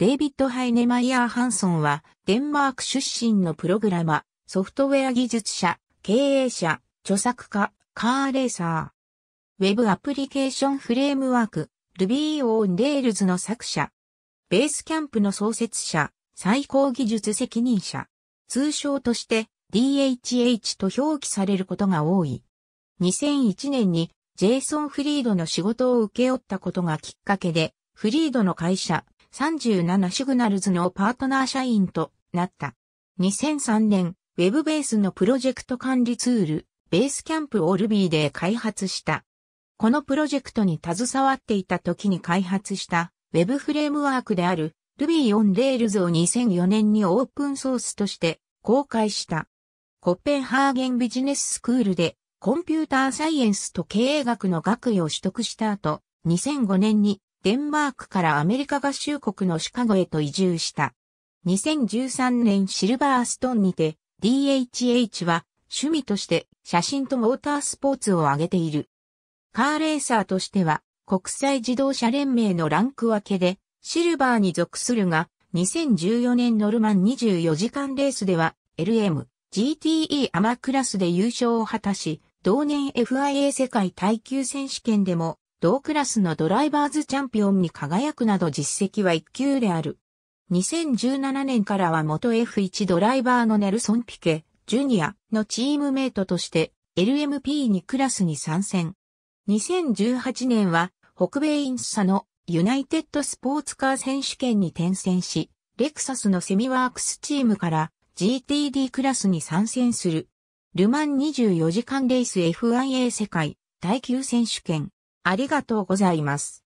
デイビッド・ハイネマイヤー・ハンソンは、デンマーク出身のプログラマ、ソフトウェア技術者、経営者、著作家、カーレーサー。ウェブアプリケーションフレームワーク、Ruby on Rails の作者。ベースキャンプの創設者、最高技術責任者。通称として DHH と表記されることが多い。2001年にジェイソン・フリードの仕事を請け負ったことがきっかけで、フリードの会社、37シグナルズのパートナー社員となった。2003年、ウェブベースのプロジェクト管理ツール、ベースキャンプを Ruby で開発した。このプロジェクトに携わっていた時に開発した Web フレームワークである Ruby on Rails を2004年にオープンソースとして公開した。コッペンハーゲンビジネススクールでコンピューターサイエンスと経営学の学位を取得した後、2005年にデンマークからアメリカ合衆国のシカゴへと移住した。2013年シルバーストンにて DHH は趣味として写真とモータースポーツを挙げている。カーレーサーとしては国際自動車連盟のランク分けでシルバーに属するが2014年ノルマン24時間レースでは LM、GTE アマクラスで優勝を果たし同年 FIA 世界耐久選手権でも同クラスのドライバーズチャンピオンに輝くなど実績は一級である。2017年からは元 F1 ドライバーのネルソン・ピケ、ジュニアのチームメイトとして LMP2 クラスに参戦。2018年は北米インスサのユナイテッドスポーツカー選手権に転戦し、レクサスのセミワークスチームから GTD クラスに参戦する。ルマン24時間レース F1A 世界耐久選手権ありがとうございます。